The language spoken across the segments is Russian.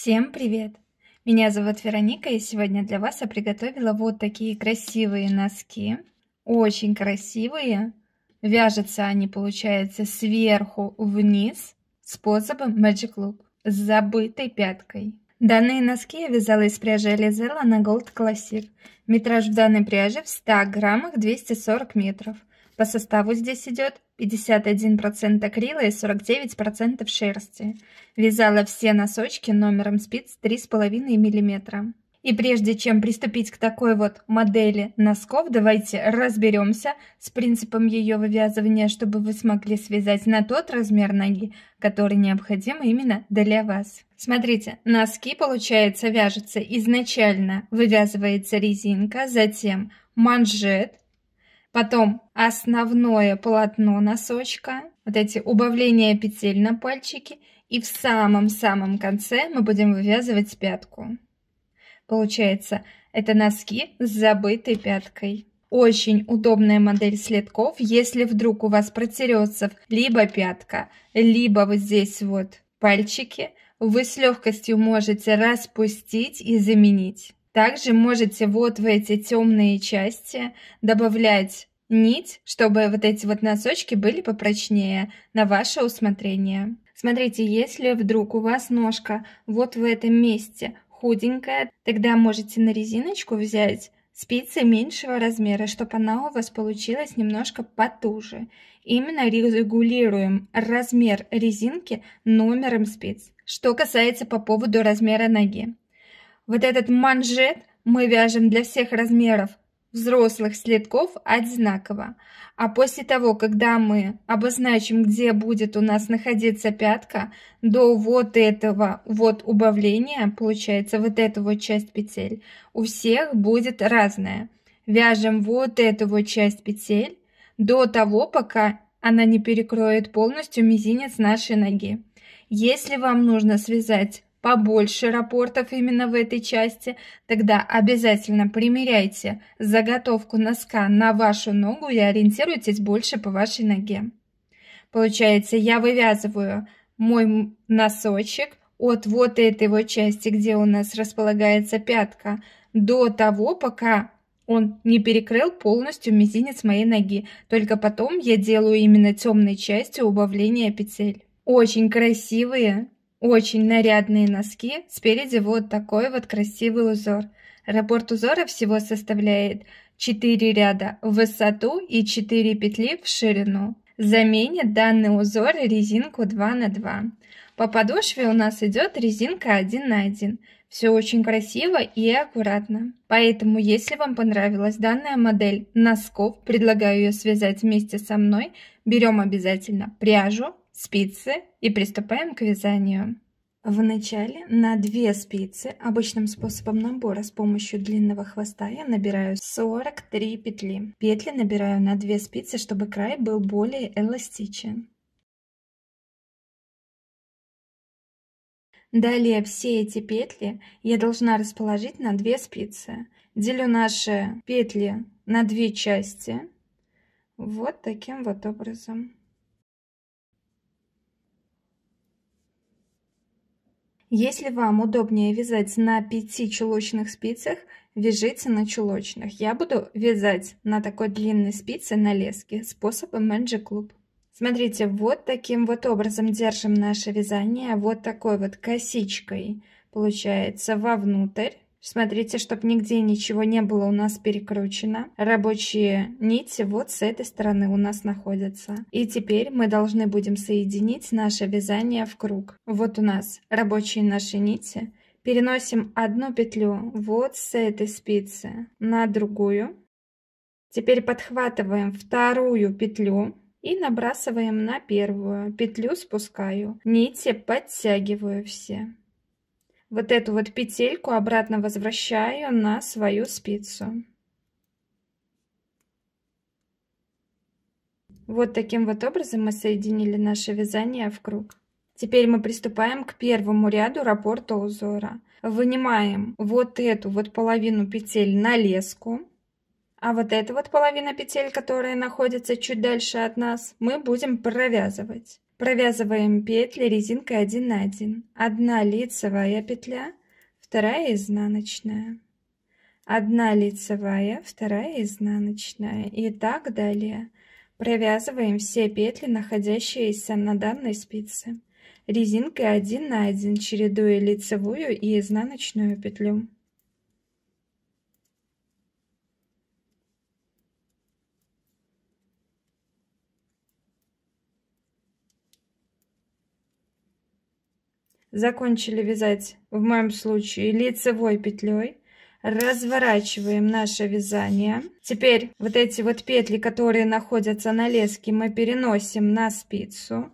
Всем привет! Меня зовут Вероника, и сегодня для вас я приготовила вот такие красивые носки. Очень красивые. Вяжутся они, получается, сверху вниз способом Magic Loop с забытой пяткой. Данные носки я вязала из пряжи Элизела на Gold Classic. Метраж в данной пряже в 100 граммах 240 метров. По составу здесь идет 51% акрила и 49% шерсти. Вязала все носочки номером спиц 3,5 мм. И прежде чем приступить к такой вот модели носков, давайте разберемся с принципом ее вывязывания, чтобы вы смогли связать на тот размер ноги, который необходим именно для вас. Смотрите, носки, получается, вяжутся изначально, вывязывается резинка, затем манжет, Потом основное полотно носочка, вот эти убавления петель на пальчике. И в самом-самом конце мы будем вывязывать пятку. Получается, это носки с забытой пяткой. Очень удобная модель следков, если вдруг у вас протерется либо пятка, либо вот здесь вот пальчики, вы с легкостью можете распустить и заменить. Также можете вот в эти темные части добавлять нить, чтобы вот эти вот носочки были попрочнее на ваше усмотрение. Смотрите, если вдруг у вас ножка вот в этом месте худенькая, тогда можете на резиночку взять спицы меньшего размера, чтобы она у вас получилась немножко потуже. Именно регулируем размер резинки номером спиц. Что касается по поводу размера ноги. Вот этот манжет мы вяжем для всех размеров взрослых следков одинаково. А после того, когда мы обозначим, где будет у нас находиться пятка, до вот этого вот убавления, получается вот эту вот часть петель, у всех будет разная. Вяжем вот эту вот часть петель до того, пока она не перекроет полностью мизинец нашей ноги. Если вам нужно связать побольше рапортов именно в этой части, тогда обязательно примеряйте заготовку носка на вашу ногу и ориентируйтесь больше по вашей ноге. Получается, я вывязываю мой носочек от вот этой вот части, где у нас располагается пятка, до того, пока он не перекрыл полностью мизинец моей ноги. Только потом я делаю именно темной частью убавление петель. Очень красивые очень нарядные носки, спереди вот такой вот красивый узор. Раппорт узора всего составляет 4 ряда в высоту и 4 петли в ширину. Заменит данный узор резинку 2 на 2. По подошве у нас идет резинка 1 на 1. Все очень красиво и аккуратно. Поэтому, если вам понравилась данная модель носков, предлагаю ее связать вместе со мной. Берем обязательно пряжу, спицы и приступаем к вязанию. Вначале на две спицы обычным способом набора с помощью длинного хвоста я набираю 43 петли. Петли набираю на две спицы, чтобы край был более эластичен. Далее все эти петли я должна расположить на две спицы. Делю наши петли на две части. Вот таким вот образом. Если вам удобнее вязать на 5 чулочных спицах, вяжите на чулочных. Я буду вязать на такой длинной спице на леске способом Magic Club. Смотрите, вот таким вот образом держим наше вязание, вот такой вот косичкой получается вовнутрь. Смотрите, чтобы нигде ничего не было у нас перекручено. Рабочие нити вот с этой стороны у нас находятся. И теперь мы должны будем соединить наше вязание в круг. Вот у нас рабочие наши нити. Переносим одну петлю вот с этой спицы на другую. Теперь подхватываем вторую петлю и набрасываем на первую. Петлю спускаю, нити подтягиваю все вот эту вот петельку обратно возвращаю на свою спицу. Вот таким вот образом мы соединили наше вязание в круг. Теперь мы приступаем к первому ряду раппорта узора. Вынимаем вот эту вот половину петель на леску. А вот эта вот половина петель, которая находится чуть дальше от нас, мы будем провязывать. Провязываем петли резинкой 1 на 1. Одна лицевая петля, вторая изнаночная. Одна лицевая, вторая изнаночная и так далее. Провязываем все петли, находящиеся на данной спице. Резинкой 1 на 1 чередуя лицевую и изнаночную петлю. закончили вязать, в моем случае, лицевой петлей. Разворачиваем наше вязание. Теперь вот эти вот петли, которые находятся на леске, мы переносим на спицу.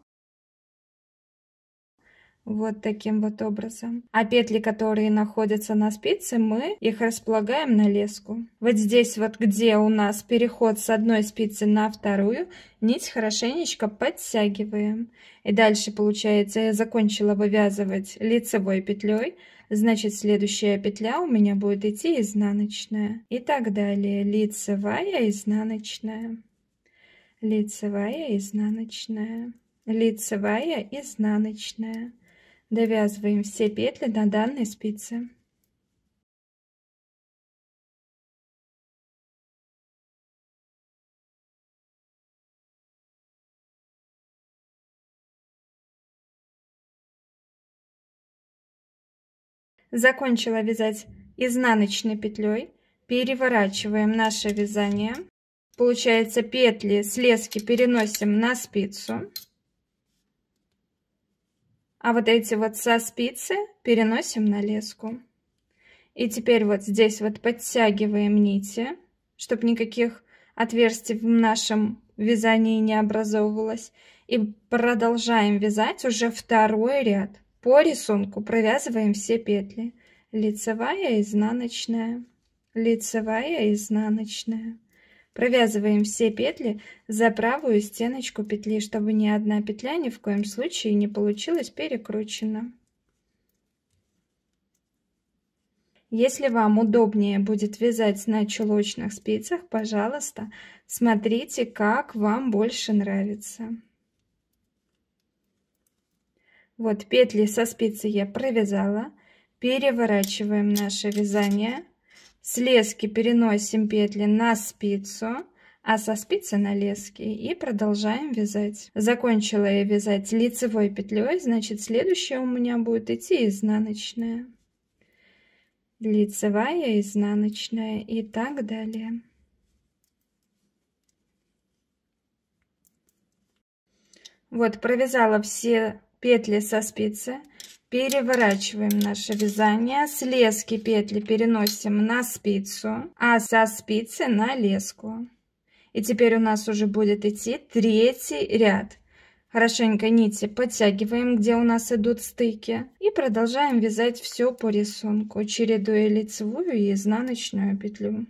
Вот таким вот образом. А петли, которые находятся на спице, мы их располагаем на леску. Вот здесь вот, где у нас переход с одной спицы на вторую, нить хорошенечко подтягиваем. И дальше, получается, я закончила вывязывать лицевой петлей, значит следующая петля у меня будет идти изнаночная. И так далее. Лицевая, изнаночная. Лицевая, изнаночная. Лицевая, изнаночная Довязываем все петли на данной спице. Закончила вязать изнаночной петлей. Переворачиваем наше вязание. Получается петли с лески переносим на спицу. А вот эти вот со спицы переносим на леску. И теперь вот здесь вот подтягиваем нити, чтобы никаких отверстий в нашем вязании не образовывалось. И продолжаем вязать уже второй ряд. По рисунку провязываем все петли. Лицевая, изнаночная, лицевая, изнаночная. Провязываем все петли за правую стеночку петли, чтобы ни одна петля ни в коем случае не получилась перекручена. Если вам удобнее будет вязать на чулочных спицах, пожалуйста, смотрите, как вам больше нравится. Вот петли со спицы я провязала. Переворачиваем наше вязание с лески переносим петли на спицу, а со спицы на лески и продолжаем вязать. Закончила я вязать лицевой петлей, значит следующая у меня будет идти изнаночная. Лицевая, изнаночная и так далее. Вот провязала все петли со спицы переворачиваем наше вязание, с лески петли переносим на спицу, а со спицы на леску. И теперь у нас уже будет идти третий ряд. Хорошенько нити подтягиваем, где у нас идут стыки. И продолжаем вязать все по рисунку, чередуя лицевую и изнаночную петлю.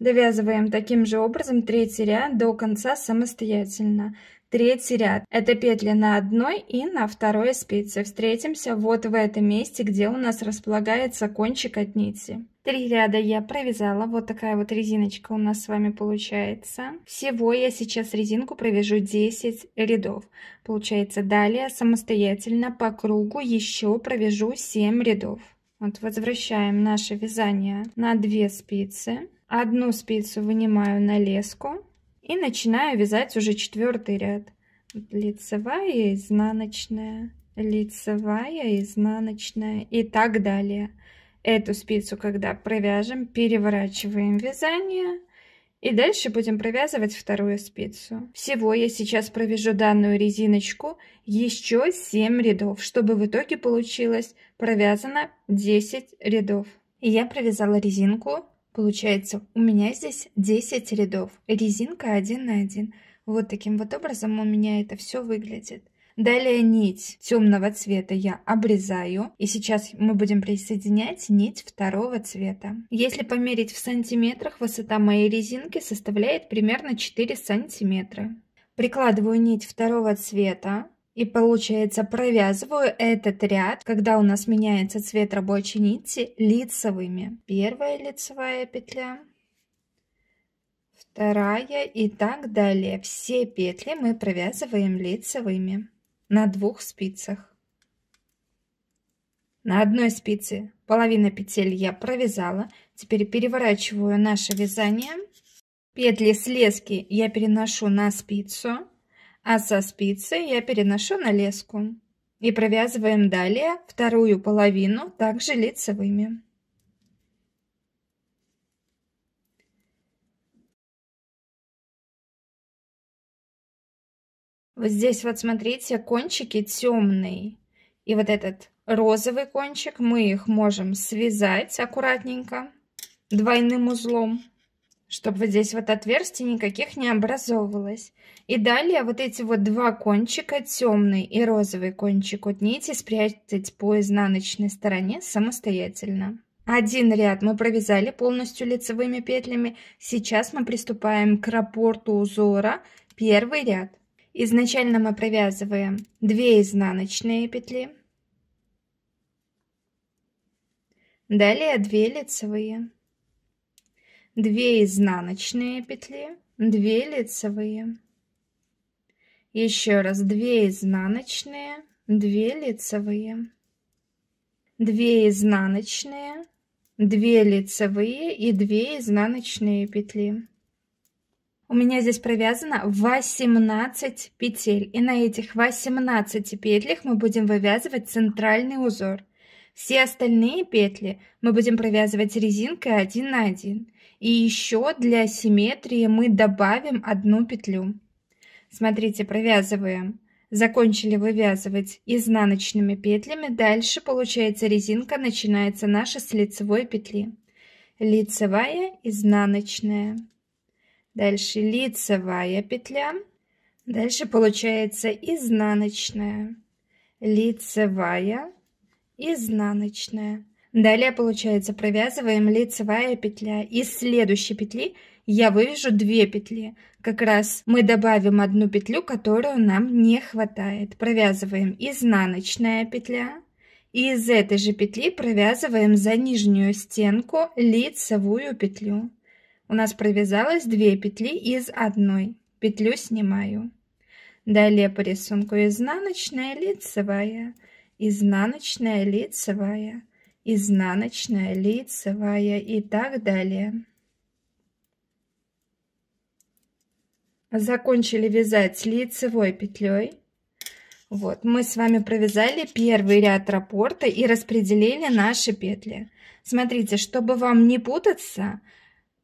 Довязываем таким же образом третий ряд до конца самостоятельно. Третий ряд – это петли на одной и на второй спице. Встретимся вот в этом месте, где у нас располагается кончик от нити. Три ряда я провязала, вот такая вот резиночка у нас с вами получается. Всего я сейчас резинку провяжу 10 рядов. Получается далее самостоятельно по кругу еще провяжу 7 рядов. Вот возвращаем наше вязание на 2 спицы. Одну спицу вынимаю на леску, и начинаю вязать уже четвертый ряд. Лицевая, изнаночная, лицевая, изнаночная и так далее. Эту спицу, когда провяжем, переворачиваем вязание. И дальше будем провязывать вторую спицу. Всего я сейчас провяжу данную резиночку еще 7 рядов, чтобы в итоге получилось провязано 10 рядов. я провязала резинку Получается, у меня здесь 10 рядов, резинка один на один. Вот таким вот образом у меня это все выглядит. Далее нить темного цвета я обрезаю. И сейчас мы будем присоединять нить второго цвета. Если померить в сантиметрах, высота моей резинки составляет примерно 4 сантиметра. Прикладываю нить второго цвета и получается, провязываю этот ряд, когда у нас меняется цвет рабочей нити, лицевыми. Первая лицевая петля, вторая и так далее. Все петли мы провязываем лицевыми на двух спицах. На одной спице половина петель я провязала. Теперь переворачиваю наше вязание. Петли с лески я переношу на спицу а со спицы я переношу на леску. И провязываем далее вторую половину также лицевыми. Вот здесь вот смотрите, кончики темные. И вот этот розовый кончик мы их можем связать аккуратненько двойным узлом чтобы вот здесь вот отверстий никаких не образовывалось. И далее вот эти вот два кончика, темный и розовый кончик от нити, спрятать по изнаночной стороне самостоятельно. Один ряд мы провязали полностью лицевыми петлями. Сейчас мы приступаем к рапорту узора. Первый ряд. Изначально мы провязываем 2 изнаночные петли. Далее 2 лицевые. 2 изнаночные петли, 2 лицевые. Еще раз 2 изнаночные, 2 лицевые. 2 изнаночные, 2 лицевые и 2 изнаночные петли. У меня здесь провязано 18 петель, и на этих 18 петлях мы будем вывязывать центральный узор. Все остальные петли мы будем провязывать резинкой 1 на 1. И еще для симметрии мы добавим одну петлю. Смотрите, провязываем. Закончили вывязывать изнаночными петлями, дальше получается резинка, начинается наша с лицевой петли. Лицевая, изнаночная. Дальше лицевая петля. Дальше получается изнаночная, лицевая, изнаночная. Далее, получается, провязываем лицевая петля. Из следующей петли я вывяжу две петли. Как раз мы добавим одну петлю, которую нам не хватает. Провязываем изнаночная петля. И из этой же петли провязываем за нижнюю стенку лицевую петлю. У нас провязалось две петли из одной. Петлю снимаю. Далее по рисунку изнаночная, лицевая, изнаночная, лицевая изнаночная, лицевая и так далее. Закончили вязать лицевой петлей. Вот, мы с вами провязали первый ряд раппорта и распределили наши петли. Смотрите, чтобы вам не путаться,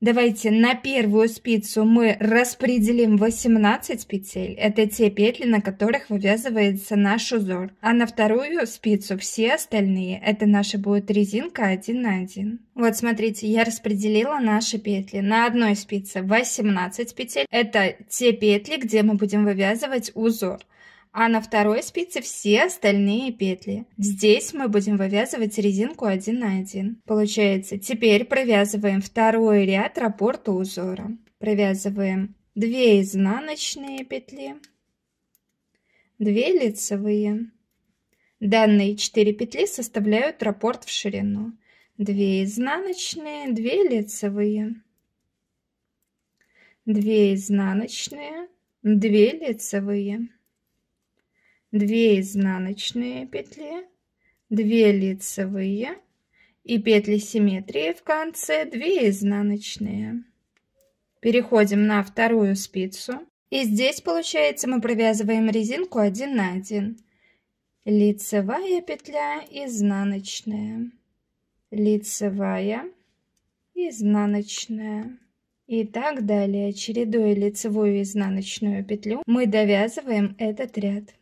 Давайте на первую спицу мы распределим 18 петель. Это те петли, на которых вывязывается наш узор. А на вторую спицу все остальные. Это наша будет резинка 1 на 1. Вот смотрите, я распределила наши петли. На одной спице 18 петель. Это те петли, где мы будем вывязывать узор а на второй спице все остальные петли. Здесь мы будем вывязывать резинку один на один. Получается, теперь провязываем второй ряд раппорта узора. Провязываем 2 изнаночные петли, 2 лицевые. Данные 4 петли составляют раппорт в ширину. 2 изнаночные, 2 лицевые. 2 изнаночные, 2 лицевые. 2 изнаночные петли, 2 лицевые и петли симметрии в конце 2 изнаночные. Переходим на вторую спицу. И здесь получается мы провязываем резинку 1 на 1. Лицевая петля, изнаночная, лицевая, изнаночная. И так далее, чередуя лицевую и изнаночную петлю, мы довязываем этот ряд.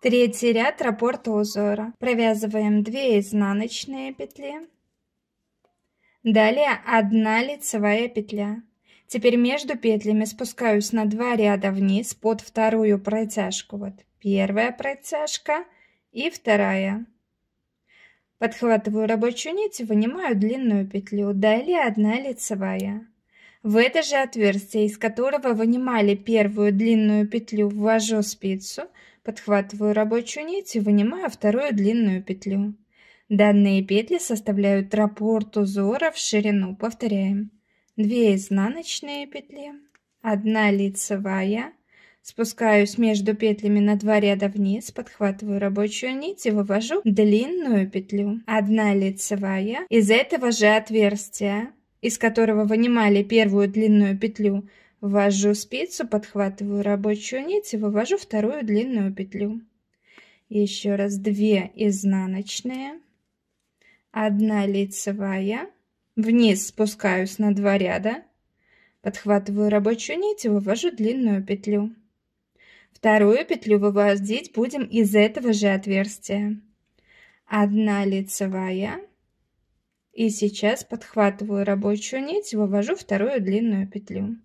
Третий ряд раппорта узора. Провязываем 2 изнаночные петли. Далее 1 лицевая петля. Теперь между петлями спускаюсь на 2 ряда вниз под вторую протяжку. Вот первая протяжка и вторая. Подхватываю рабочую нить и вынимаю длинную петлю. Далее 1 лицевая. В это же отверстие, из которого вынимали первую длинную петлю, ввожу спицу, Подхватываю рабочую нить и вынимаю вторую длинную петлю. Данные петли составляют раппорт узора в ширину. Повторяем. Две изнаночные петли, одна лицевая. Спускаюсь между петлями на два ряда вниз, подхватываю рабочую нить и вывожу длинную петлю. Одна лицевая. Из этого же отверстия, из которого вынимали первую длинную петлю, Ввожу спицу, подхватываю рабочую нить и вывожу вторую длинную петлю. Еще раз две изнаночные, одна лицевая, вниз спускаюсь на два ряда, подхватываю рабочую нить и вывожу длинную петлю. Вторую петлю выводить будем из этого же отверстия. Одна лицевая. И сейчас подхватываю рабочую нить, вывожу вторую длинную петлю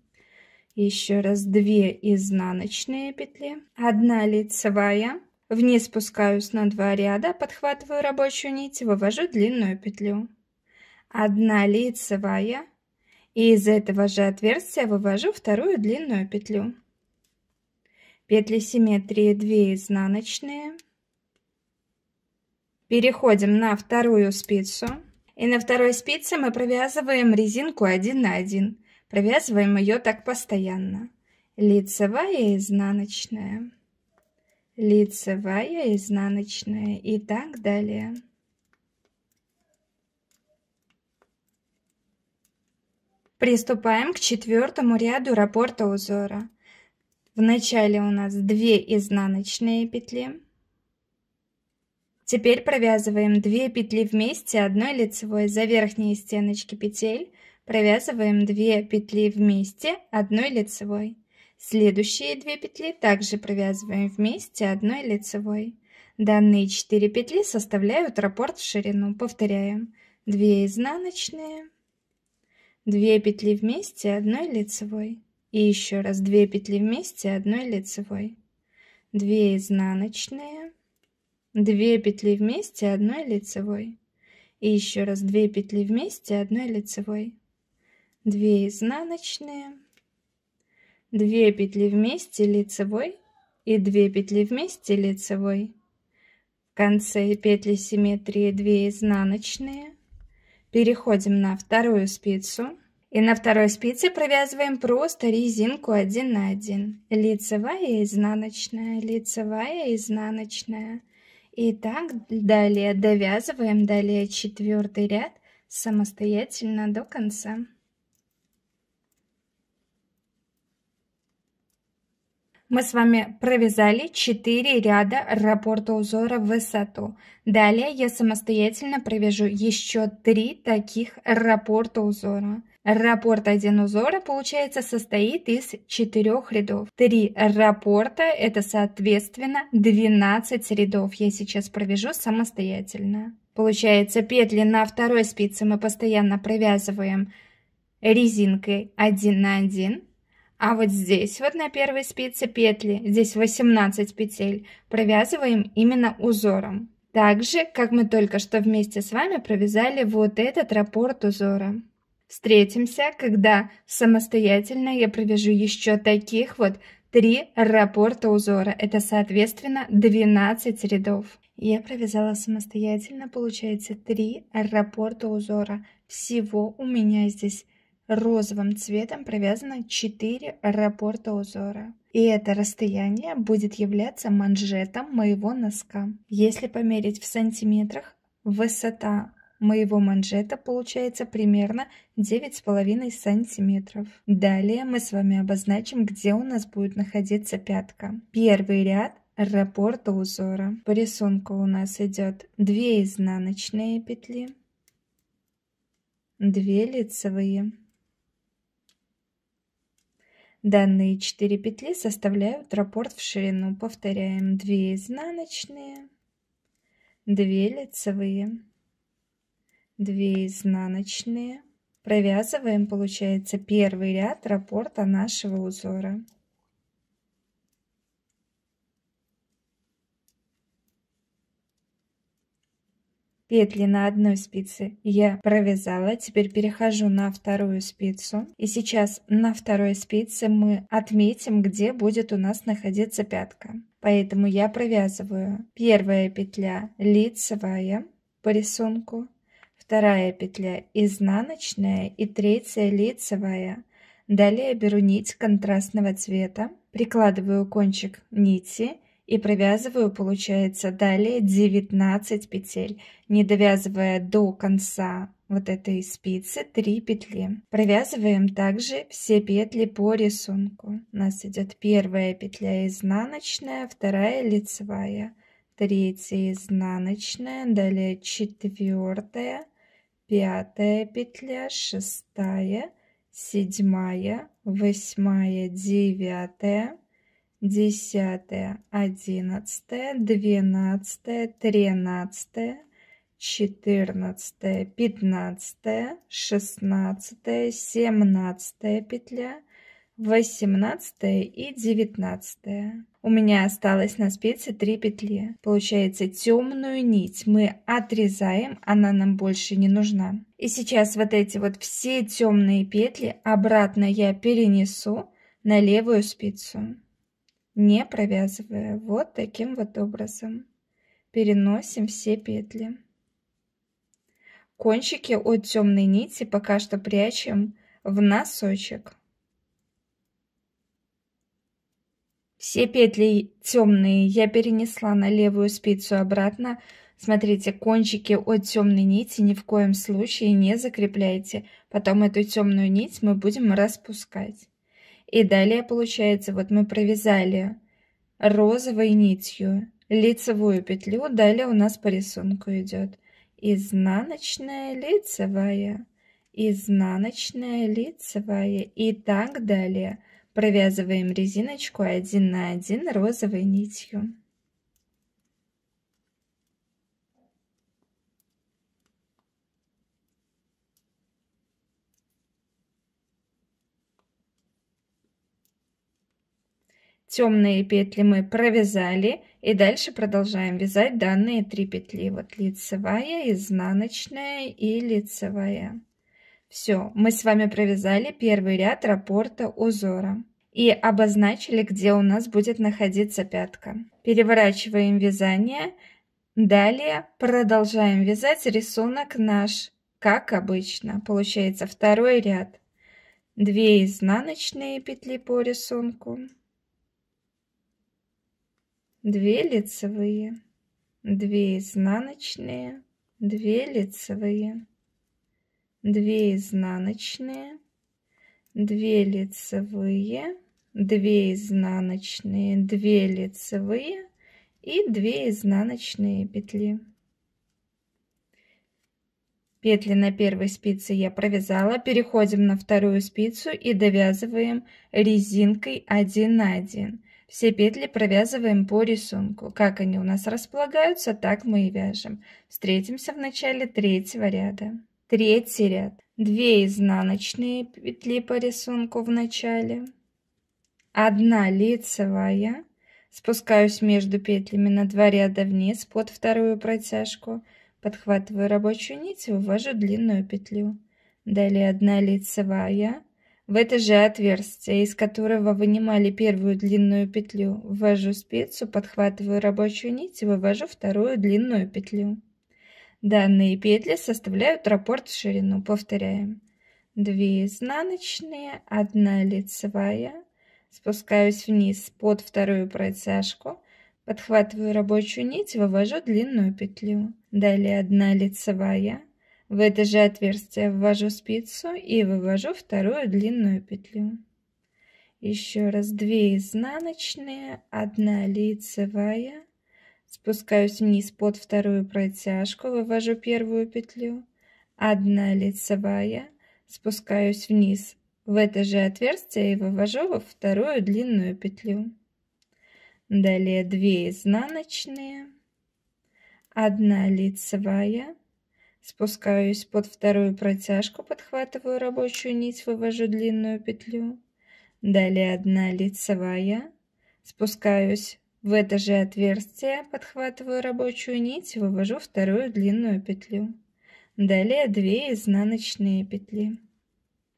еще раз две изнаночные петли, одна лицевая, вниз спускаюсь на два ряда, подхватываю рабочую нить, вывожу длинную петлю, одна лицевая, и из этого же отверстия вывожу вторую длинную петлю. Петли симметрии 2 изнаночные. Переходим на вторую спицу. И на второй спице мы провязываем резинку 1 на 1. Провязываем ее так постоянно. Лицевая, изнаночная, лицевая, изнаночная и так далее. Приступаем к четвертому ряду раппорта узора. В начале у нас 2 изнаночные петли. Теперь провязываем 2 петли вместе одной лицевой за верхние стеночки петель Провязываем 2 петли вместе одной лицевой. Следующие 2 петли также провязываем вместе одной лицевой. Данные 4 петли составляют раппорт в ширину. Повторяем. 2 изнаночные, 2 петли вместе одной лицевой. И еще раз 2 петли вместе одной лицевой. 2 изнаночные, 2 петли вместе одной лицевой. И еще раз 2 петли вместе одной лицевой. 2 изнаночные, 2 петли вместе лицевой и 2 петли вместе лицевой. В конце петли симметрии 2 изнаночные. Переходим на вторую спицу. И на второй спице провязываем просто резинку 1 на 1. Лицевая, изнаночная, лицевая, изнаночная. И так далее довязываем далее четвертый ряд самостоятельно до конца. Мы с вами провязали 4 ряда раппорта узора в высоту. Далее я самостоятельно провяжу еще 3 таких раппорта узора. Раппорт 1 узора, получается, состоит из 4 рядов. 3 раппорта, это соответственно 12 рядов я сейчас провяжу самостоятельно. Получается, петли на второй спице мы постоянно провязываем резинкой 1 на 1 а вот здесь, вот на первой спице петли, здесь 18 петель, провязываем именно узором. Так же, как мы только что вместе с вами провязали вот этот раппорт узора. Встретимся, когда самостоятельно я провяжу еще таких вот 3 раппорта узора. Это, соответственно, 12 рядов. Я провязала самостоятельно, получается, 3 раппорта узора. Всего у меня здесь розовым цветом провязано 4 раппорта узора. И это расстояние будет являться манжетом моего носка. Если померить в сантиметрах, высота моего манжета получается примерно 9,5 сантиметров. Далее мы с вами обозначим, где у нас будет находиться пятка. Первый ряд раппорта узора. По рисунку у нас идет 2 изнаночные петли, 2 лицевые. Данные 4 петли составляют раппорт в ширину. Повторяем 2 изнаночные, 2 лицевые, 2 изнаночные. Провязываем, получается, первый ряд раппорта нашего узора. петли на одной спице я провязала, теперь перехожу на вторую спицу. И сейчас на второй спице мы отметим, где будет у нас находиться пятка. Поэтому я провязываю первая петля лицевая по рисунку, вторая петля изнаночная и третья лицевая. Далее беру нить контрастного цвета, прикладываю кончик нити и провязываю, получается, далее 19 петель, не довязывая до конца вот этой спицы 3 петли. Провязываем также все петли по рисунку. У нас идет первая петля изнаночная, вторая лицевая, третья изнаночная, далее четвертая, пятая петля, шестая, седьмая, восьмая, девятая, десятое, одиннадцатое, двенадцатое, тринадцатое, четырнадцатое, пятнадцатое, шестнадцатое, семнадцатая петля, восемнадцатая и девятнадцатая. У меня осталось на спице 3 петли. Получается темную нить мы отрезаем, она нам больше не нужна. И сейчас вот эти вот все темные петли обратно я перенесу на левую спицу не провязывая вот таким вот образом. Переносим все петли. Кончики от темной нити пока что прячем в носочек. Все петли темные я перенесла на левую спицу обратно. Смотрите, кончики от темной нити ни в коем случае не закрепляйте. Потом эту темную нить мы будем распускать. И далее получается, вот мы провязали розовой нитью лицевую петлю, далее у нас по рисунку идет изнаночная, лицевая, изнаночная, лицевая и так далее. Провязываем резиночку один на один розовой нитью. темные петли мы провязали и дальше продолжаем вязать данные три петли вот лицевая изнаночная и лицевая все мы с вами провязали первый ряд раппорта узора и обозначили где у нас будет находиться пятка переворачиваем вязание далее продолжаем вязать рисунок наш как обычно получается второй ряд 2 изнаночные петли по рисунку две лицевые, две изнаночные, две лицевые, две изнаночные, две лицевые, две изнаночные, две лицевые и две изнаночные петли. Петли на первой спице я провязала, переходим на вторую спицу и довязываем резинкой один на один. Все петли провязываем по рисунку. Как они у нас располагаются, так мы и вяжем. Встретимся в начале третьего ряда. Третий ряд. Две изнаночные петли по рисунку в начале. Одна лицевая. Спускаюсь между петлями на два ряда вниз под вторую протяжку. Подхватываю рабочую нить и вывожу длинную петлю. Далее одна лицевая в это же отверстие, из которого вынимали первую длинную петлю, ввожу спицу, подхватываю рабочую нить и вывожу вторую длинную петлю. Данные петли составляют раппорт в ширину. Повторяем. две изнаночные, одна лицевая. Спускаюсь вниз под вторую протяжку, подхватываю рабочую нить, вывожу длинную петлю. Далее одна лицевая. В это же отверстие ввожу спицу и вывожу вторую длинную петлю. Еще раз две изнаночные, одна лицевая. Спускаюсь вниз под вторую протяжку, вывожу первую петлю. Одна лицевая, спускаюсь вниз в это же отверстие и вывожу во вторую длинную петлю. Далее две изнаночные, одна лицевая Спускаюсь под вторую протяжку, подхватываю рабочую нить, вывожу длинную петлю. Далее одна лицевая. Спускаюсь в это же отверстие, подхватываю рабочую нить, вывожу вторую длинную петлю. Далее две изнаночные петли.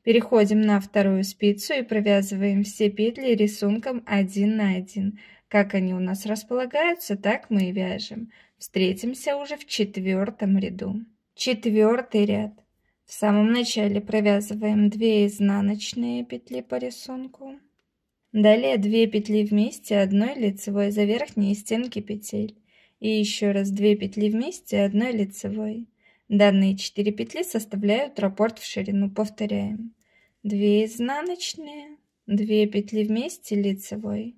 Переходим на вторую спицу и провязываем все петли рисунком один на один. Как они у нас располагаются, так мы и вяжем. Встретимся уже в четвертом ряду. Четвертый ряд. В самом начале провязываем 2 изнаночные петли по рисунку. Далее 2 петли вместе одной лицевой за верхние стенки петель. И еще раз 2 петли вместе одной лицевой. Данные 4 петли составляют раппорт в ширину. Повторяем. 2 изнаночные, 2 петли вместе лицевой.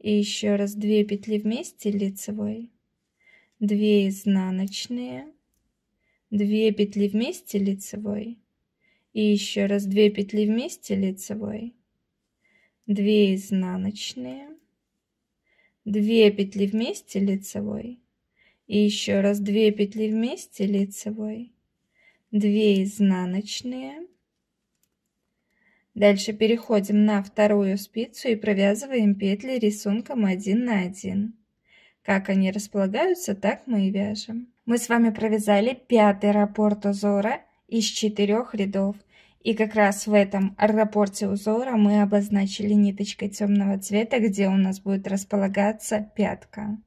И еще раз 2 петли вместе лицевой. 2 изнаночные, 2 петли вместе лицевой и еще раз 2 петли вместе лицевой 2 изнаночные 2 петли вместе лицевой и еще раз 2 петли вместе лицевой 2 изнаночные дальше переходим на вторую спицу и провязываем петли рисунком 1 на 1 как они располагаются так мы и вяжем мы с вами провязали пятый раппорт узора из четырех рядов. И как раз в этом раппорте узора мы обозначили ниточкой темного цвета, где у нас будет располагаться пятка.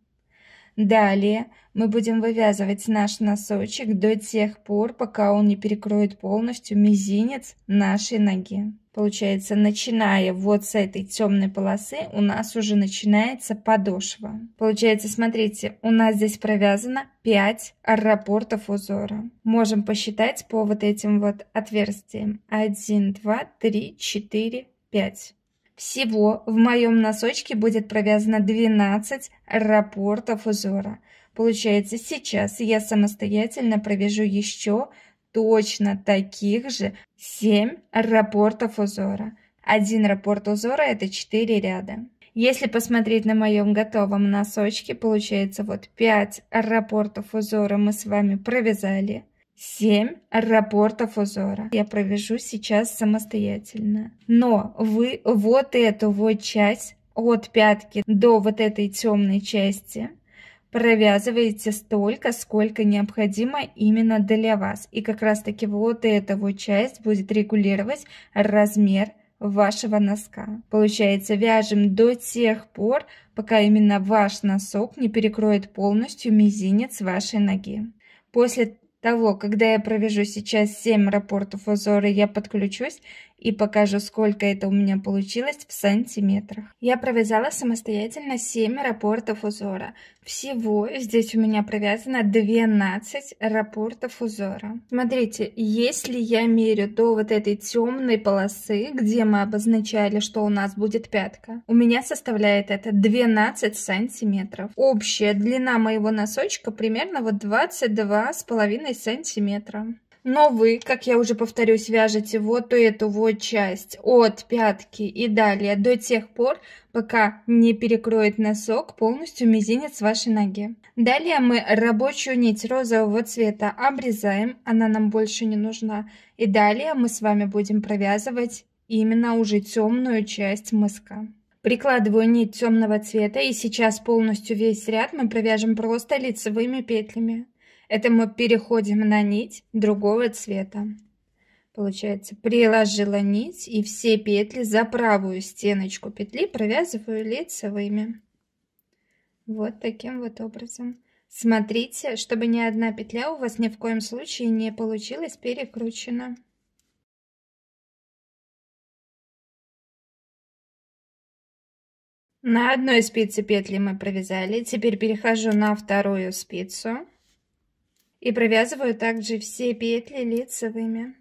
Далее мы будем вывязывать наш носочек до тех пор, пока он не перекроет полностью мизинец нашей ноги. Получается, начиная вот с этой темной полосы, у нас уже начинается подошва. Получается, смотрите, у нас здесь провязано 5 рапортов узора. Можем посчитать по вот этим вот отверстиям. 1, 2, 3, 4, 5. Всего в моем носочке будет провязано 12 рапортов узора. Получается, сейчас я самостоятельно провяжу еще точно таких же 7 рапортов узора. Один рапорт узора – это 4 ряда. Если посмотреть на моем готовом носочке, получается вот 5 рапортов узора мы с вами провязали. Семь рапортов узора я провяжу сейчас самостоятельно. Но вы вот эту вот часть от пятки до вот этой темной части провязываете столько, сколько необходимо именно для вас. И как раз таки вот эта вот часть будет регулировать размер вашего носка. Получается, вяжем до тех пор, пока именно ваш носок не перекроет полностью мизинец вашей ноги. После того, когда я провяжу сейчас семь рапортов Озора, я подключусь и покажу, сколько это у меня получилось в сантиметрах. Я провязала самостоятельно 7 рапортов узора. Всего здесь у меня провязано 12 рапортов узора. Смотрите, если я мерю до вот этой темной полосы, где мы обозначали, что у нас будет пятка, у меня составляет это 12 сантиметров. Общая длина моего носочка примерно вот 22 с половиной сантиметра но вы, как я уже повторюсь, вяжете вот эту вот часть от пятки и далее до тех пор, пока не перекроет носок полностью мизинец вашей ноги. Далее мы рабочую нить розового цвета обрезаем, она нам больше не нужна. И далее мы с вами будем провязывать именно уже темную часть мыска. Прикладываю нить темного цвета и сейчас полностью весь ряд мы провяжем просто лицевыми петлями. Это мы переходим на нить другого цвета. Получается, приложила нить и все петли за правую стеночку петли провязываю лицевыми. Вот таким вот образом. Смотрите, чтобы ни одна петля у вас ни в коем случае не получилась перекручена. На одной спице петли мы провязали, теперь перехожу на вторую спицу и провязываю также все петли лицевыми.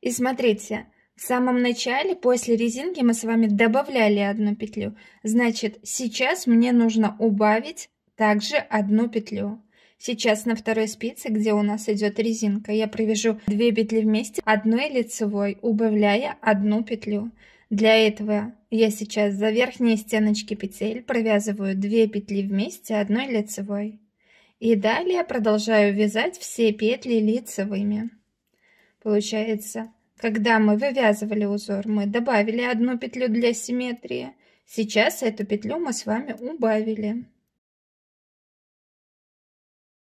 И смотрите, в самом начале после резинки мы с вами добавляли одну петлю. Значит, сейчас мне нужно убавить также одну петлю. Сейчас на второй спице, где у нас идет резинка, я провяжу две петли вместе, одной лицевой, убавляя одну петлю. Для этого я сейчас за верхние стеночки петель провязываю две петли вместе одной лицевой. И далее продолжаю вязать все петли лицевыми. Получается, когда мы вывязывали узор, мы добавили одну петлю для симметрии. Сейчас эту петлю мы с вами убавили.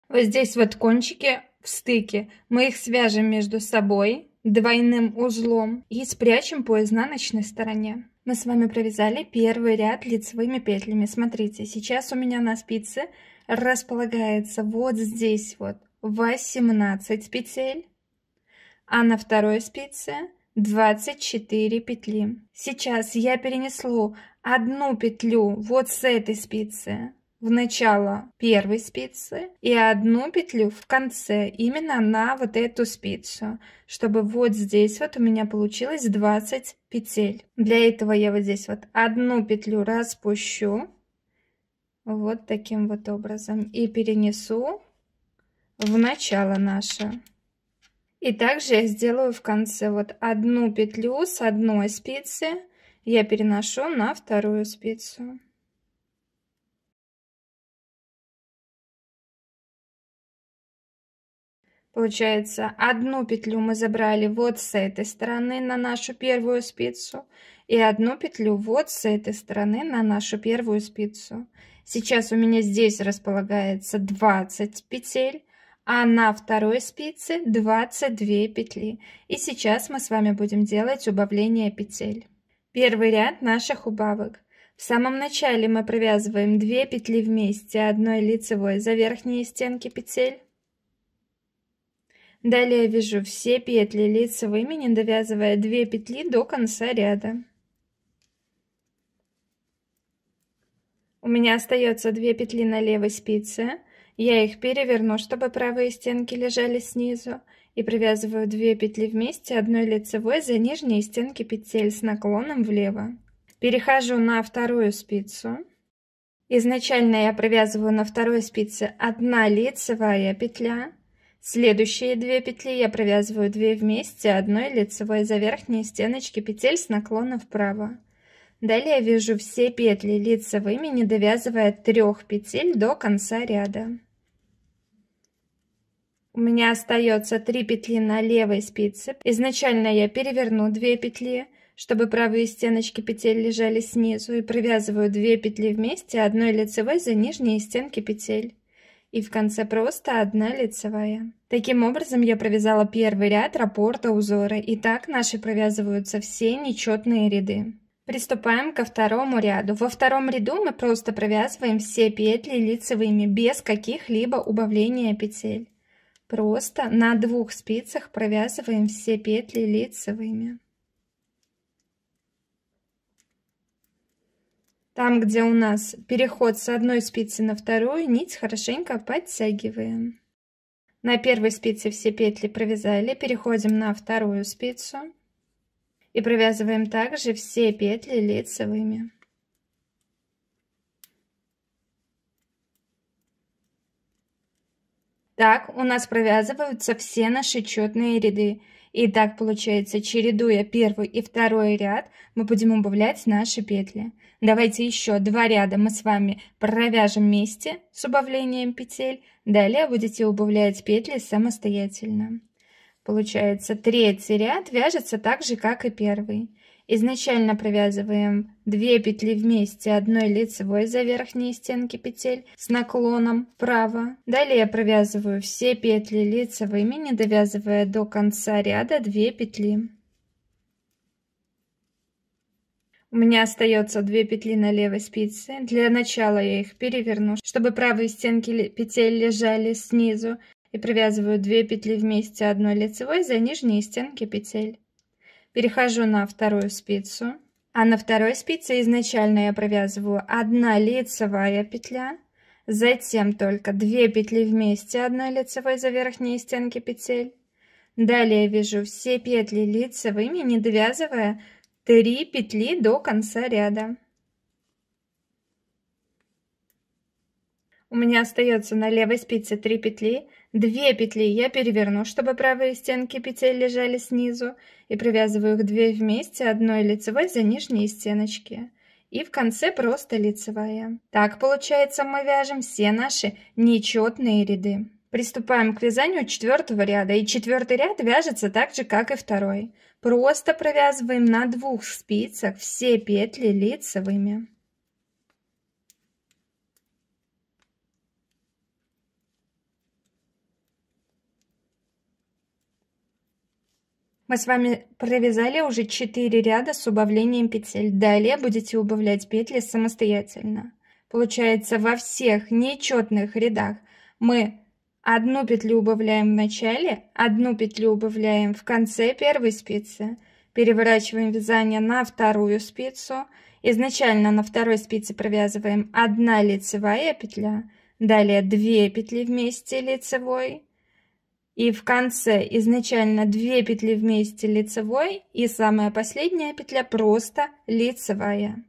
Вот здесь вот кончики в стыке. Мы их свяжем между собой двойным узлом и спрячем по изнаночной стороне. Мы с вами провязали первый ряд лицевыми петлями. Смотрите, сейчас у меня на спице располагается вот здесь вот 18 петель, а на второй спице 24 петли. Сейчас я перенесу одну петлю вот с этой спицы в начало первой спицы и одну петлю в конце, именно на вот эту спицу, чтобы вот здесь вот у меня получилось 20 петель. Для этого я вот здесь вот одну петлю распущу, вот таким вот образом, и перенесу в начало наше. И также я сделаю в конце вот одну петлю с одной спицы, я переношу на вторую спицу. Получается, одну петлю мы забрали вот с этой стороны на нашу первую спицу и одну петлю вот с этой стороны на нашу первую спицу. Сейчас у меня здесь располагается 20 петель, а на второй спице 22 петли. И сейчас мы с вами будем делать убавление петель. Первый ряд наших убавок. В самом начале мы провязываем 2 петли вместе одной лицевой за верхние стенки петель, Далее вяжу все петли лицевыми, не довязывая 2 петли до конца ряда. У меня остается 2 петли на левой спице. Я их переверну, чтобы правые стенки лежали снизу. И провязываю 2 петли вместе одной лицевой за нижние стенки петель с наклоном влево. Перехожу на вторую спицу. Изначально я провязываю на второй спице 1 лицевая петля. Следующие две петли я провязываю 2 вместе одной лицевой за верхние стеночки петель с наклона вправо. Далее вяжу все петли лицевыми, не довязывая трех петель до конца ряда. У меня остается 3 петли на левой спице. Изначально я переверну 2 петли, чтобы правые стеночки петель лежали снизу, и провязываю 2 петли вместе одной лицевой за нижние стенки петель и в конце просто одна лицевая. Таким образом я провязала первый ряд раппорта узора, и так наши провязываются все нечетные ряды. Приступаем ко второму ряду. Во втором ряду мы просто провязываем все петли лицевыми, без каких-либо убавления петель. Просто на двух спицах провязываем все петли лицевыми. Там, где у нас переход с одной спицы на вторую, нить хорошенько подтягиваем. На первой спице все петли провязали, переходим на вторую спицу и провязываем также все петли лицевыми. Так у нас провязываются все наши четные ряды. И так получается, чередуя первый и второй ряд, мы будем убавлять наши петли. Давайте еще два ряда мы с вами провяжем вместе с убавлением петель. Далее будете убавлять петли самостоятельно. Получается, третий ряд вяжется так же, как и первый. Изначально провязываем две петли вместе одной лицевой за верхние стенки петель с наклоном вправо. Далее провязываю все петли лицевыми, не довязывая до конца ряда 2 петли. У меня остается 2 петли на левой спице. Для начала я их переверну, чтобы правые стенки петель лежали снизу и провязываю 2 петли вместе одной лицевой за нижние стенки петель. Перехожу на вторую спицу. А на второй спице изначально я провязываю одна лицевая петля, затем только две петли вместе одной лицевой за верхние стенки петель. Далее вяжу все петли лицевыми, не довязывая 3 петли до конца ряда. У меня остается на левой спице 3 петли, 2 петли я переверну, чтобы правые стенки петель лежали снизу, и провязываю их 2 вместе, одной лицевой за нижние стеночки. И в конце просто лицевая. Так, получается, мы вяжем все наши нечетные ряды. Приступаем к вязанию четвертого ряда, и четвертый ряд вяжется так же, как и второй. Просто провязываем на двух спицах все петли лицевыми. Мы с вами провязали уже 4 ряда с убавлением петель. Далее будете убавлять петли самостоятельно. Получается, во всех нечетных рядах мы одну петлю убавляем в начале, одну петлю убавляем в конце первой спицы, переворачиваем вязание на вторую спицу, изначально на второй спице провязываем 1 лицевая петля, далее 2 петли вместе лицевой, и в конце изначально две петли вместе лицевой и самая последняя петля просто лицевая.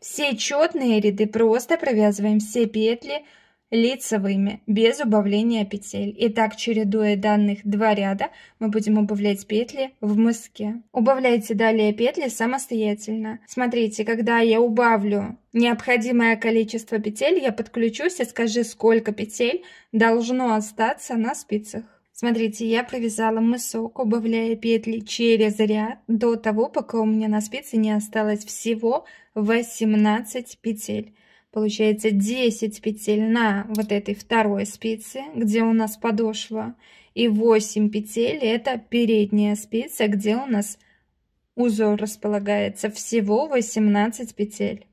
Все четные ряды просто провязываем все петли лицевыми, без убавления петель. И так, чередуя данных два ряда, мы будем убавлять петли в мыске. Убавляйте далее петли самостоятельно. Смотрите, когда я убавлю необходимое количество петель, я подключусь и скажу, сколько петель должно остаться на спицах. Смотрите, я провязала мысок, убавляя петли через ряд до того, пока у меня на спице не осталось всего 18 петель. Получается 10 петель на вот этой второй спице, где у нас подошва, и 8 петель это передняя спица, где у нас узор располагается. Всего 18 петель.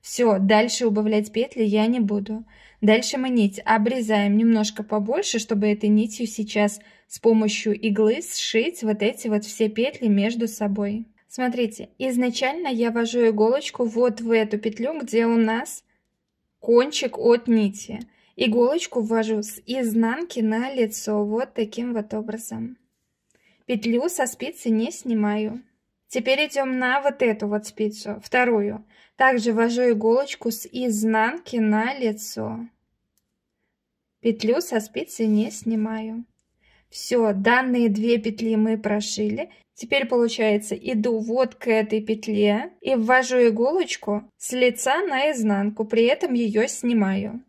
Все, дальше убавлять петли я не буду. Дальше мы нить обрезаем немножко побольше, чтобы этой нитью сейчас с помощью иглы сшить вот эти вот все петли между собой. Смотрите, изначально я вожу иголочку вот в эту петлю, где у нас кончик от нити. Иголочку ввожу с изнанки на лицо, вот таким вот образом. Петлю со спицы не снимаю. Теперь идем на вот эту вот спицу, вторую. Также ввожу иголочку с изнанки на лицо. Петлю со спицы не снимаю. Все, данные две петли мы прошили. Теперь получается иду вот к этой петле и ввожу иголочку с лица на изнанку, при этом ее снимаю.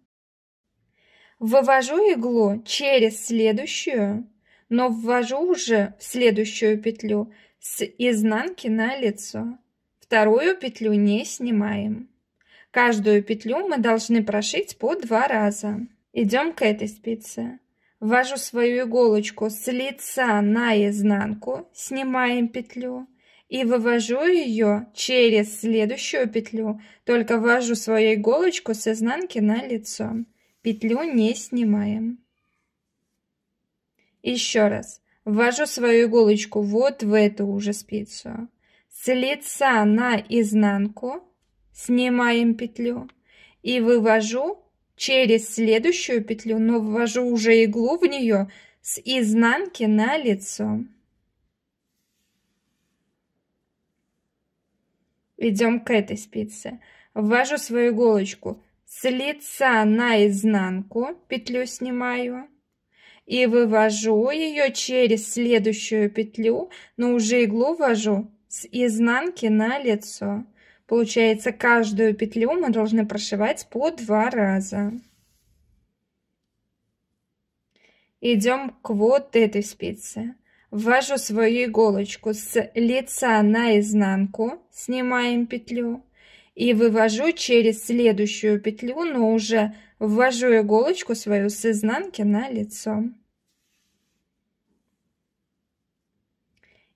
Вывожу иглу через следующую, но ввожу уже в следующую петлю с изнанки на лицо. Вторую петлю не снимаем. Каждую петлю мы должны прошить по два раза. Идем к этой спице. Ввожу свою иголочку с лица на изнанку, снимаем петлю и вывожу ее через следующую петлю, только ввожу свою иголочку с изнанки на лицо. Петлю не снимаем. Еще раз. Ввожу свою иголочку вот в эту уже спицу. С лица на изнанку снимаем петлю и вывожу через следующую петлю, но ввожу уже иглу в нее с изнанки на лицо. Идем к этой спице. Ввожу свою иголочку с лица на изнанку, петлю снимаю и вывожу ее через следующую петлю, но уже иглу ввожу с изнанки на лицо. Получается, каждую петлю мы должны прошивать по два раза. Идем к вот этой спице. Ввожу свою иголочку с лица на изнанку, снимаем петлю и вывожу через следующую петлю, но уже ввожу иголочку свою с изнанки на лицо.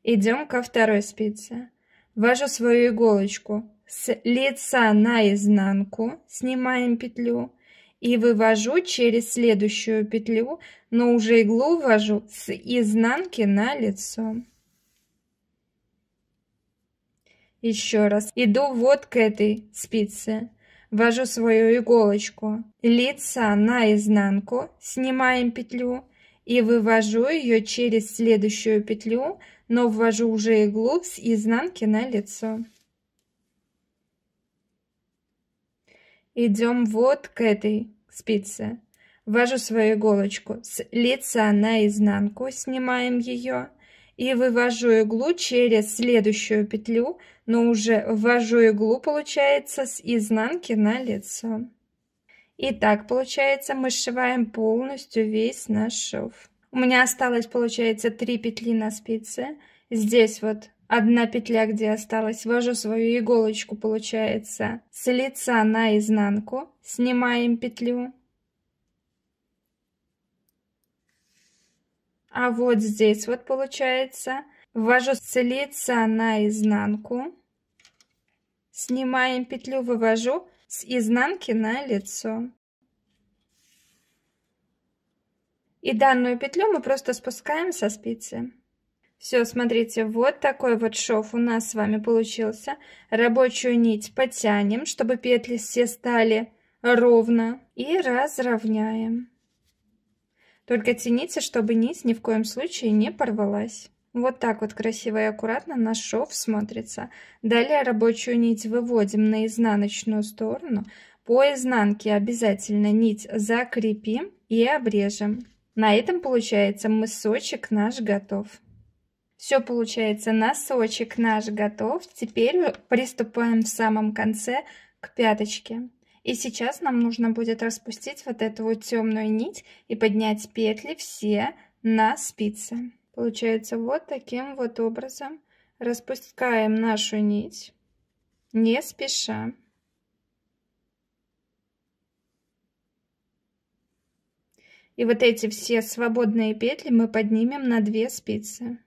Идем ко второй спице. Ввожу свою иголочку с лица наизнанку, снимаем петлю и вывожу через следующую петлю, но уже иглу ввожу с изнанки на лицо. Еще раз. Иду вот к этой спице. Ввожу свою иголочку лица на изнанку, снимаем петлю и вывожу ее через следующую петлю, но ввожу уже иглу с изнанки на лицо. Идем вот к этой спице. Ввожу свою иголочку с лица на изнанку, снимаем ее и вывожу иглу через следующую петлю, но уже ввожу иглу, получается, с изнанки на лицо. И так, получается, мы сшиваем полностью весь наш шов. У меня осталось, получается, три петли на спице. Здесь вот одна петля, где осталась, ввожу свою иголочку, получается, с лица на изнанку, снимаем петлю. А вот здесь вот получается, ввожу с лица на изнанку, снимаем петлю, вывожу с изнанки на лицо. И данную петлю мы просто спускаем со спицы. Все, смотрите, вот такой вот шов у нас с вами получился. Рабочую нить потянем, чтобы петли все стали ровно. И разровняем. Только тяните, чтобы нить ни в коем случае не порвалась. Вот так вот красиво и аккуратно наш шов смотрится. Далее рабочую нить выводим на изнаночную сторону. По изнанке обязательно нить закрепим и обрежем. На этом, получается, мысочек наш готов. Все получается, носочек наш готов. Теперь приступаем в самом конце к пяточке. И сейчас нам нужно будет распустить вот эту вот темную нить и поднять петли все на спице. Получается вот таким вот образом. Распускаем нашу нить, не спеша. И вот эти все свободные петли мы поднимем на 2 спицы.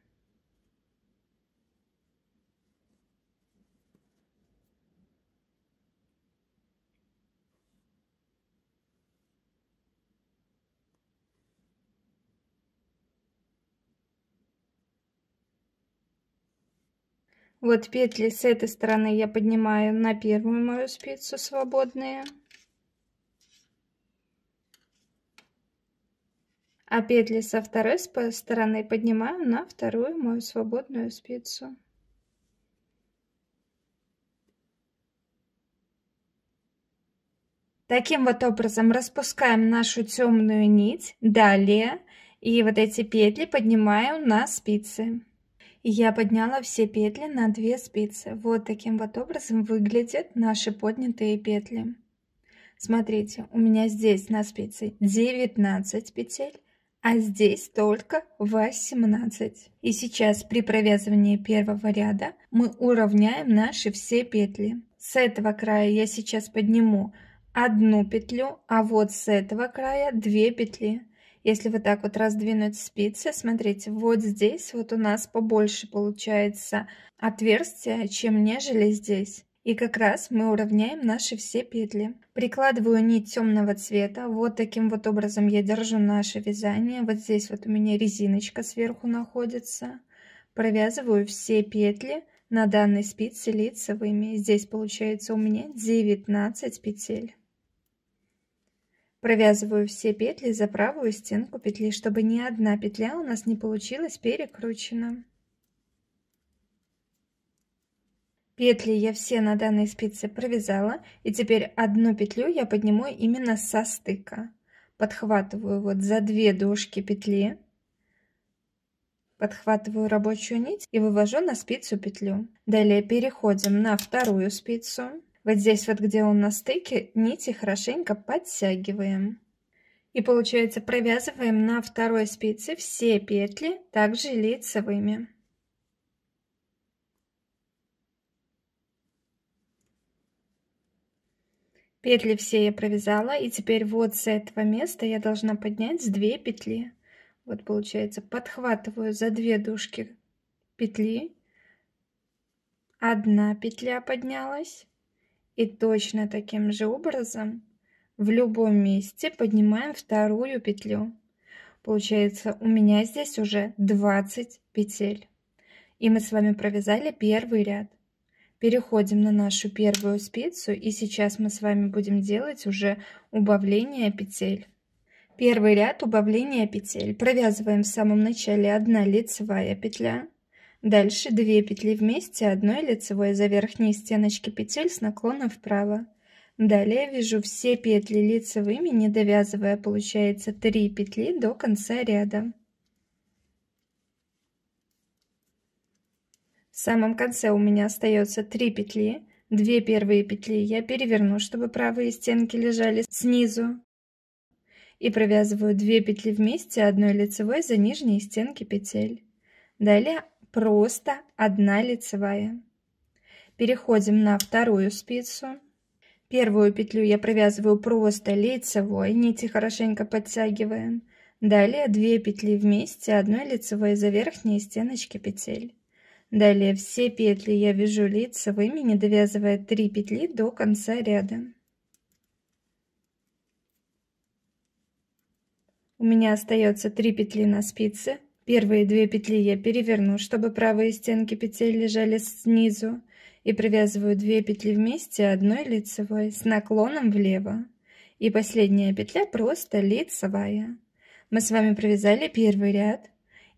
Вот петли с этой стороны я поднимаю на первую мою спицу свободные. а петли со второй стороны поднимаю на вторую мою свободную спицу. Таким вот образом распускаем нашу темную нить, далее, и вот эти петли поднимаю на спицы. Я подняла все петли на две спицы. Вот таким вот образом выглядят наши поднятые петли. Смотрите, у меня здесь на спице 19 петель, а здесь только 18. И сейчас при провязывании первого ряда мы уравняем наши все петли. С этого края я сейчас подниму одну петлю, а вот с этого края 2 петли. Если вот так вот раздвинуть спицы, смотрите, вот здесь вот у нас побольше получается отверстия, чем нежели здесь. И как раз мы уравняем наши все петли. Прикладываю нить темного цвета. Вот таким вот образом я держу наше вязание. Вот здесь вот у меня резиночка сверху находится. Провязываю все петли на данной спице лицевыми. Здесь получается у меня 19 петель. Провязываю все петли за правую стенку петли, чтобы ни одна петля у нас не получилась перекручена. Петли я все на данной спице провязала, и теперь одну петлю я подниму именно со стыка. Подхватываю вот за две дужки петли, подхватываю рабочую нить и вывожу на спицу петлю. Далее переходим на вторую спицу. Вот здесь вот, где он на стыке, нити хорошенько подтягиваем. И получается провязываем на второй спице все петли также лицевыми. Петли все я провязала, и теперь вот с этого места я должна поднять 2 петли. Вот получается, подхватываю за 2 дужки петли, одна петля поднялась, и точно таким же образом в любом месте поднимаем вторую петлю. Получается, у меня здесь уже 20 петель. И мы с вами провязали первый ряд. Переходим на нашу первую спицу и сейчас мы с вами будем делать уже убавление петель. Первый ряд убавления петель провязываем в самом начале 1 лицевая петля, дальше 2 петли вместе одной лицевой за верхние стеночки петель с наклона вправо. Далее вяжу все петли лицевыми, не довязывая, получается 3 петли до конца ряда. В самом конце у меня остается 3 петли. Две первые петли я переверну, чтобы правые стенки лежали снизу. И провязываю 2 петли вместе одной лицевой за нижние стенки петель. Далее просто одна лицевая. Переходим на вторую спицу. Первую петлю я провязываю просто лицевой, нити хорошенько подтягиваем. Далее 2 петли вместе одной лицевой за верхние стеночки петель. Далее все петли я вяжу лицевыми, не довязывая 3 петли до конца ряда. У меня остается 3 петли на спице. Первые 2 петли я переверну, чтобы правые стенки петель лежали снизу. И провязываю 2 петли вместе одной лицевой с наклоном влево. И последняя петля просто лицевая. Мы с вами провязали первый ряд.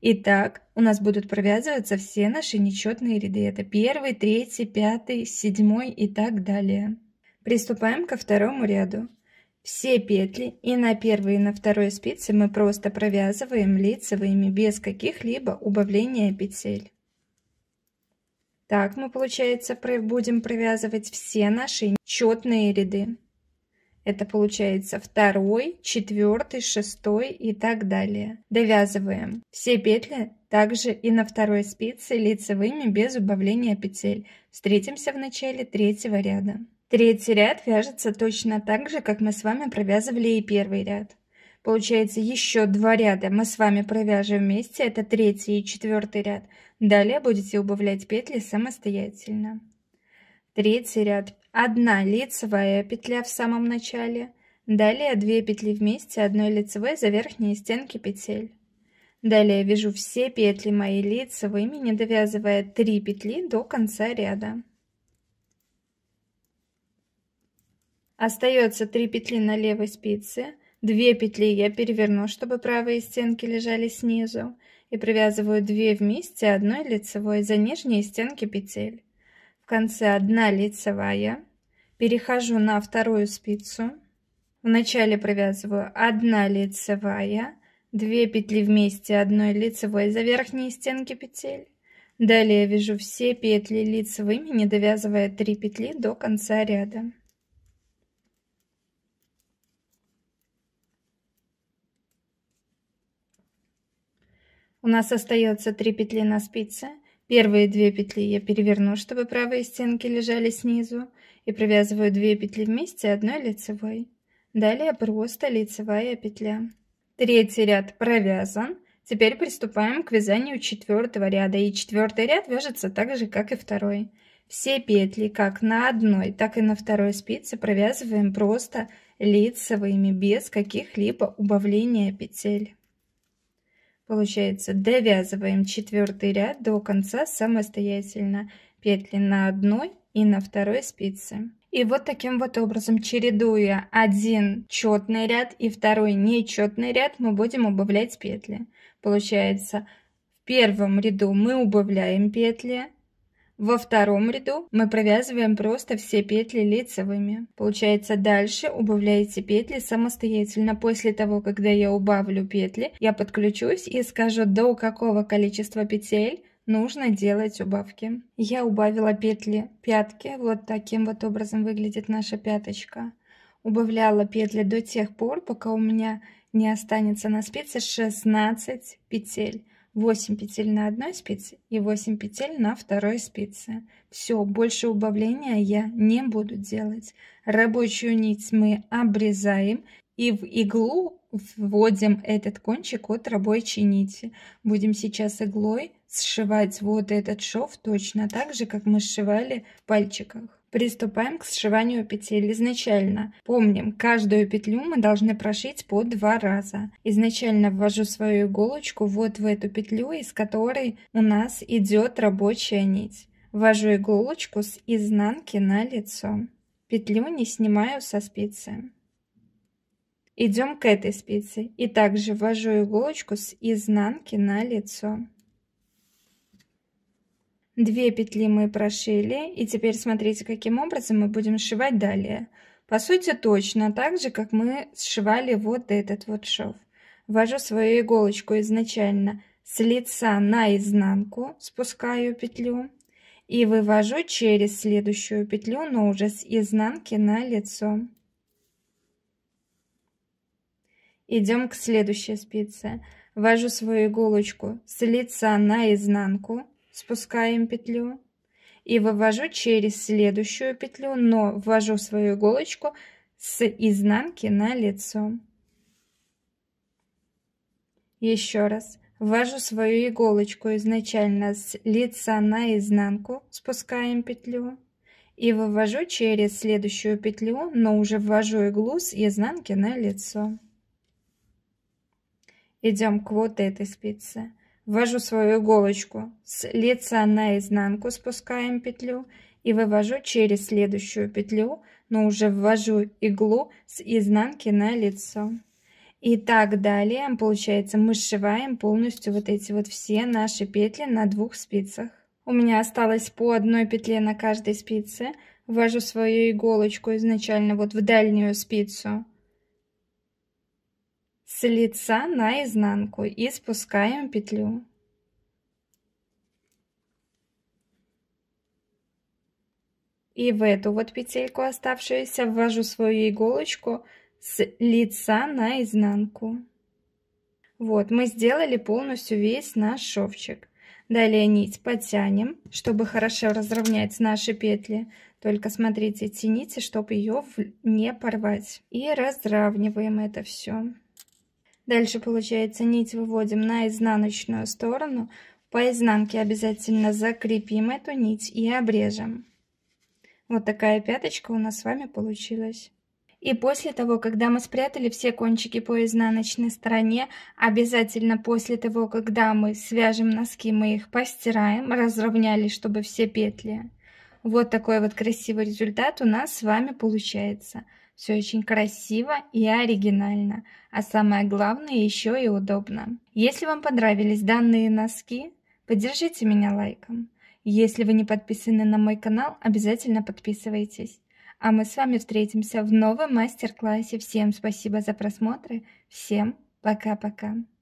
Итак, у нас будут провязываться все наши нечетные ряды. Это первый, третий, пятый, седьмой и так далее. Приступаем ко второму ряду. Все петли и на первой и на второй спице мы просто провязываем лицевыми без каких-либо убавления петель. Так мы, ну, получается, будем провязывать все наши четные ряды. Это получается второй, четвертый, шестой и так далее. Довязываем все петли также и на второй спице лицевыми без убавления петель. Встретимся в начале третьего ряда. Третий ряд вяжется точно так же, как мы с вами провязывали и первый ряд. Получается еще два ряда мы с вами провяжем вместе, это третий и четвертый ряд. Далее будете убавлять петли самостоятельно. Третий ряд Одна лицевая петля в самом начале, далее две петли вместе одной лицевой за верхние стенки петель. Далее вяжу все петли мои лицевыми, не довязывая 3 петли до конца ряда. Остается 3 петли на левой спице, 2 петли я переверну, чтобы правые стенки лежали снизу, и провязываю 2 вместе одной лицевой за нижние стенки петель конце одна лицевая, перехожу на вторую спицу, вначале провязываю одна лицевая, 2 петли вместе одной лицевой за верхние стенки петель. Далее вяжу все петли лицевыми, не довязывая 3 петли до конца ряда. У нас остается 3 петли на спице. Первые две петли я переверну, чтобы правые стенки лежали снизу, и провязываю две петли вместе одной лицевой. Далее просто лицевая петля. Третий ряд провязан. Теперь приступаем к вязанию четвертого ряда, и четвертый ряд вяжется так же, как и второй. Все петли как на одной, так и на второй спице провязываем просто лицевыми, без каких-либо убавления петель. Получается, довязываем четвертый ряд до конца самостоятельно, петли на одной и на второй спице. И вот таким вот образом, чередуя один четный ряд и второй нечетный ряд, мы будем убавлять петли. Получается, в первом ряду мы убавляем петли, во втором ряду мы провязываем просто все петли лицевыми. Получается дальше убавляете петли самостоятельно. После того, когда я убавлю петли, я подключусь и скажу до какого количества петель нужно делать убавки. Я убавила петли пятки. Вот таким вот образом выглядит наша пяточка. Убавляла петли до тех пор, пока у меня не останется на спице 16 петель. 8 петель на одной спице и 8 петель на второй спице. Все, больше убавления я не буду делать. Рабочую нить мы обрезаем и в иглу вводим этот кончик от рабочей нити. Будем сейчас иглой сшивать вот этот шов точно так же, как мы сшивали в пальчиках. Приступаем к сшиванию петель изначально. Помним, каждую петлю мы должны прошить по два раза. Изначально ввожу свою иголочку вот в эту петлю, из которой у нас идет рабочая нить. Ввожу иголочку с изнанки на лицо. Петлю не снимаю со спицы. Идем к этой спице и также ввожу иголочку с изнанки на лицо. Две петли мы прошили, и теперь смотрите, каким образом мы будем сшивать далее. По сути, точно так же, как мы сшивали вот этот вот шов. Ввожу свою иголочку изначально с лица на изнанку, спускаю петлю и вывожу через следующую петлю, но уже с изнанки на лицо. Идем к следующей спице. Ввожу свою иголочку с лица на изнанку, спускаем петлю и вывожу через следующую петлю, но ввожу свою иголочку с изнанки на лицо. Еще раз. Ввожу свою иголочку изначально с лица на изнанку, спускаем петлю и вывожу через следующую петлю, но уже ввожу иглу с изнанки на лицо. Идем к вот этой спице ввожу свою иголочку с лица наизнанку, спускаем петлю и вывожу через следующую петлю, но уже ввожу иглу с изнанки на лицо. И так далее, получается, мы сшиваем полностью вот эти вот все наши петли на двух спицах. У меня осталось по одной петле на каждой спице. Ввожу свою иголочку изначально вот в дальнюю спицу с лица на изнанку и спускаем петлю. И в эту вот петельку оставшуюся ввожу свою иголочку с лица на изнанку. Вот, мы сделали полностью весь наш шовчик. Далее нить потянем, чтобы хорошо разровнять наши петли. Только смотрите, тяните, чтобы ее не порвать. И разравниваем это все. Дальше, получается, нить выводим на изнаночную сторону. По изнанке обязательно закрепим эту нить и обрежем. Вот такая пяточка у нас с вами получилась. И после того, когда мы спрятали все кончики по изнаночной стороне, обязательно после того, когда мы свяжем носки, мы их постираем, разровняли, чтобы все петли. Вот такой вот красивый результат у нас с вами получается. Все очень красиво и оригинально, а самое главное еще и удобно. Если вам понравились данные носки, поддержите меня лайком. Если вы не подписаны на мой канал, обязательно подписывайтесь. А мы с вами встретимся в новом мастер-классе. Всем спасибо за просмотры. Всем пока-пока.